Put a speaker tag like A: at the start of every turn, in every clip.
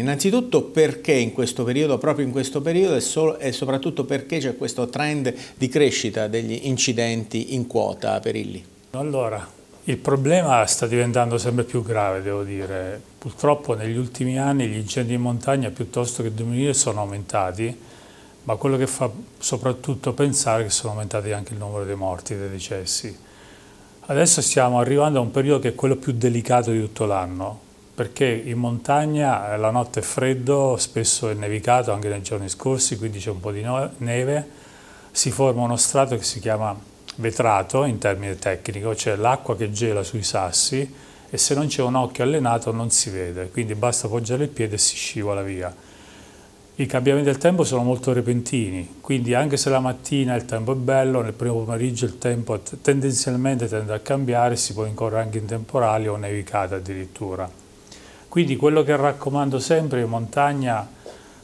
A: Innanzitutto perché in questo periodo, proprio in questo periodo e, so, e soprattutto perché c'è questo trend di crescita degli incidenti in quota per Illi? Allora, il problema sta diventando sempre più grave, devo dire. Purtroppo negli ultimi anni gli incendi in montagna piuttosto che diminuire sono aumentati, ma quello che fa soprattutto pensare è che sono aumentati anche il numero dei morti, dei decessi. Adesso stiamo arrivando a un periodo che è quello più delicato di tutto l'anno, perché in montagna la notte è freddo, spesso è nevicato anche nei giorni scorsi, quindi c'è un po' di neve, si forma uno strato che si chiama vetrato in termine tecnico, cioè l'acqua che gela sui sassi e se non c'è un occhio allenato non si vede, quindi basta poggiare il piede e si scivola via. I cambiamenti del tempo sono molto repentini, quindi anche se la mattina il tempo è bello, nel primo pomeriggio il tempo tendenzialmente tende a cambiare, si può incorrere anche in temporali o nevicata addirittura. Quindi quello che raccomando sempre in montagna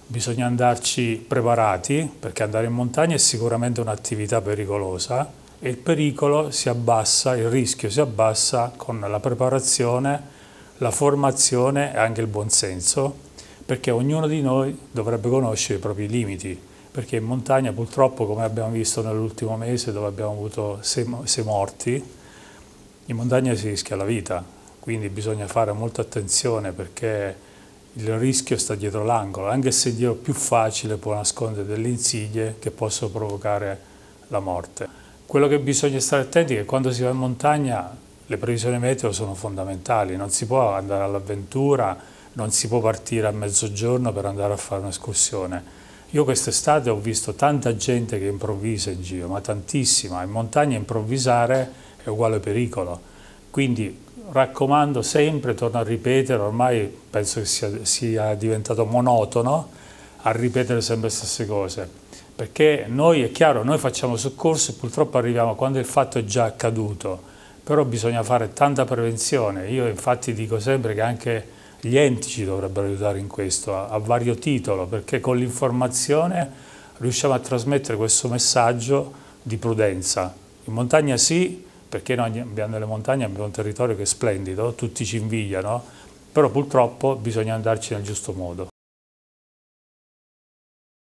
A: bisogna andarci preparati perché andare in montagna è sicuramente un'attività pericolosa e il pericolo si abbassa, il rischio si abbassa con la preparazione, la formazione e anche il buonsenso perché ognuno di noi dovrebbe conoscere i propri limiti perché in montagna purtroppo come abbiamo visto nell'ultimo mese dove abbiamo avuto sei, sei morti in montagna si rischia la vita quindi bisogna fare molta attenzione perché il rischio sta dietro l'angolo, anche se Dio più facile può nascondere delle insidie che possono provocare la morte. Quello che bisogna stare attenti è che quando si va in montagna le previsioni meteo sono fondamentali, non si può andare all'avventura, non si può partire a mezzogiorno per andare a fare un'escursione. Io quest'estate ho visto tanta gente che improvvisa in giro, ma tantissima. In montagna improvvisare è uguale pericolo. Quindi raccomando sempre, torno a ripetere, ormai penso che sia, sia diventato monotono a ripetere sempre le stesse cose, perché noi, è chiaro, noi facciamo soccorso e purtroppo arriviamo quando il fatto è già accaduto, però bisogna fare tanta prevenzione, io infatti dico sempre che anche gli enti ci dovrebbero aiutare in questo, a, a vario titolo, perché con l'informazione riusciamo a trasmettere questo messaggio di prudenza. In montagna sì, perché noi abbiamo nelle montagne abbiamo un territorio che è splendido, tutti ci invidiano, però purtroppo bisogna andarci nel giusto modo.